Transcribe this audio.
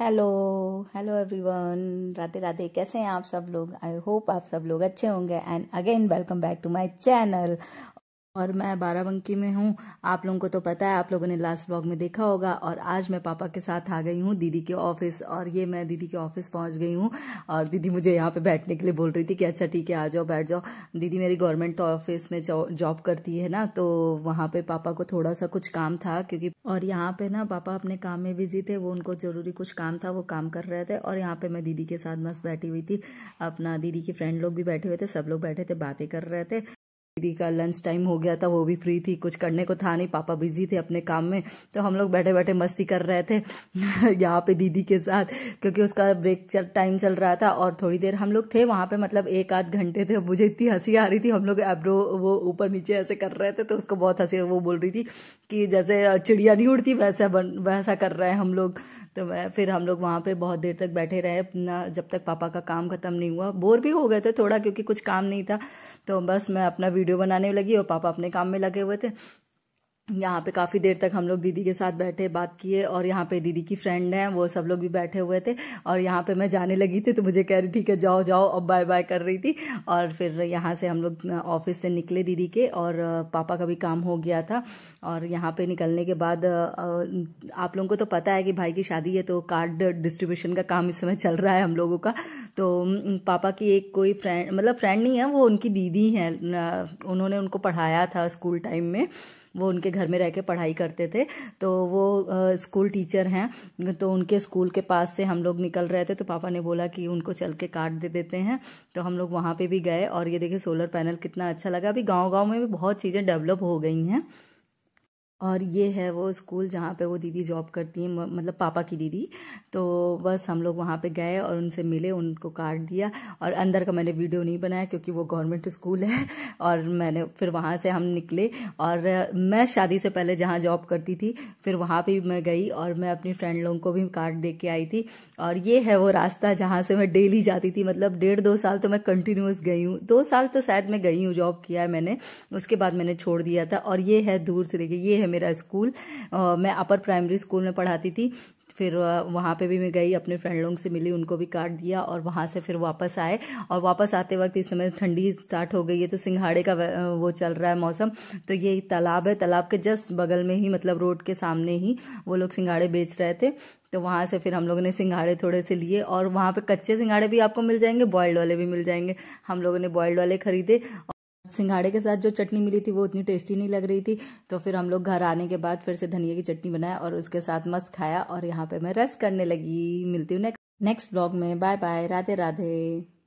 hello hello everyone Radhe Radhe कैसे हैं आप सब लोग आई होप आप सब लोग अच्छे होंगे and again welcome back to my channel और मैं बाराबंकी में हूँ आप लोगों को तो पता है आप लोगों ने लास्ट ब्लॉग में देखा होगा और आज मैं पापा के साथ आ गई हूँ दीदी के ऑफिस और ये मैं दीदी के ऑफिस पहुँच गई हूँ और दीदी मुझे यहाँ पे बैठने के लिए बोल रही थी कि अच्छा ठीक है आ जाओ बैठ जाओ दीदी मेरी गवर्नमेंट ऑफिस में जॉब करती है ना तो वहाँ पर पापा को थोड़ा सा कुछ काम था क्योंकि और यहाँ पर ना पापा अपने काम में बिजी थे वो उनको ज़रूरी कुछ काम था वो काम कर रहे थे और यहाँ पर मैं दीदी के साथ मस्त बैठी हुई थी अपना दीदी के फ्रेंड लोग भी बैठे हुए थे सब लोग बैठे थे बातें कर रहे थे दीदी का लंच टाइम हो गया था वो भी फ्री थी कुछ करने को था नहीं पापा बिजी थे अपने काम में तो हम लोग बैठे बैठे मस्ती कर रहे थे यहाँ पे दीदी के साथ क्योंकि उसका ब्रेक चल टाइम चल रहा था और थोड़ी देर हम लोग थे वहाँ पे मतलब एक आध घंटे थे मुझे इतनी हंसी आ रही थी हम लोग एब्रो वो ऊपर नीचे ऐसे कर रहे थे तो उसको बहुत हंसी वो बोल रही थी कि जैसे चिड़िया नहीं उड़ती वैसा बन वैसा कर रहे हैं हम लोग तो मैं फिर हम लोग वहाँ पे बहुत देर तक बैठे रहे अपना जब तक पापा का काम ख़त्म नहीं हुआ बोर भी हो गए थे थोड़ा क्योंकि कुछ काम नहीं था तो बस मैं अपना वीडियो बनाने लगी और पापा अपने काम में लगे हुए थे यहाँ पे काफ़ी देर तक हम लोग दीदी के साथ बैठे बात किए और यहाँ पे दीदी की फ्रेंड हैं वो सब लोग भी बैठे हुए थे और यहाँ पे मैं जाने लगी थी तो मुझे कह रही ठीक है जाओ जाओ अब बाय बाय कर रही थी और फिर यहाँ से हम लोग ऑफिस से निकले दीदी के और पापा का भी काम हो गया था और यहाँ पे निकलने के बाद आप लोगों को तो पता है कि भाई की शादी है तो कार्ड डिस्ट्रीब्यूशन का काम इस समय चल रहा है हम लोगों का तो पापा की एक कोई फ्रेंड मतलब फ्रेंड नहीं है वो उनकी दीदी हैं उन्होंने उनको पढ़ाया था स्कूल टाइम में वो उनके घर में रह के पढ़ाई करते थे तो वो स्कूल टीचर हैं तो उनके स्कूल के पास से हम लोग निकल रहे थे तो पापा ने बोला कि उनको चल के काट दे देते हैं तो हम लोग वहाँ पर भी गए और ये देखिए सोलर पैनल कितना अच्छा लगा अभी गाँव गाँव में भी बहुत चीज़ें डेवलप हो गई हैं और ये है वो स्कूल जहाँ पे वो दीदी जॉब करती हैं मतलब पापा की दीदी तो बस हम लोग वहाँ पे गए और उनसे मिले उनको कार्ड दिया और अंदर का मैंने वीडियो नहीं बनाया क्योंकि वो गवर्नमेंट स्कूल है और मैंने फिर वहाँ से हम निकले और मैं शादी से पहले जहाँ जॉब करती थी फिर वहाँ पर मैं गई और मैं अपनी फ्रेंड लोगों को भी कार्ड दे के आई थी और ये है वो रास्ता जहाँ से मैं डेली जाती थी मतलब डेढ़ दो साल तो मैं कंटिन्यूस गई हूँ दो साल तो शायद मैं गई हूँ जॉब किया है मैंने उसके बाद मैंने छोड़ दिया था और ये है दूर से देखिए ये है मेरा स्कूल मैं अपर प्राइमरी स्कूल में पढ़ाती थी फिर वहाँ पे भी मैं गई अपने फ्रेंड लोगों से मिली उनको भी कार्ड दिया और वहाँ से फिर वापस आए और वापस आते वक्त इस समय ठंडी स्टार्ट हो गई है तो सिंघाड़े का वो चल रहा है मौसम तो ये तालाब है तालाब के जस्ट बगल में ही मतलब रोड के सामने ही वो लोग सिंघाड़े बेच रहे थे तो वहाँ से फिर हम लोगों ने सिंघाड़े थोड़े से लिए और वहाँ पर कच्चे सिंघाड़े भी आपको मिल जाएंगे बॉयल्ड वाले भी मिल जाएंगे हम लोगों ने बॉयल्ड वाले खरीदे सिंघाड़े के साथ जो चटनी मिली थी वो उतनी टेस्टी नहीं लग रही थी तो फिर हम लोग घर आने के बाद फिर से धनिया की चटनी बनाया और उसके साथ मस्त खाया और यहाँ पे मैं रेस्ट करने लगी मिलती हूँ नेक्स्ट ब्लॉग में बाय बाय राधे राधे